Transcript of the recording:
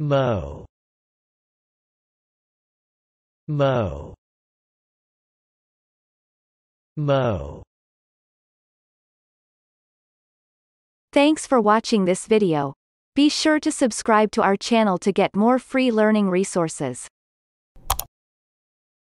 Mo Mo Mo Thanks for watching this video. Be sure to subscribe to our channel to get more free learning resources.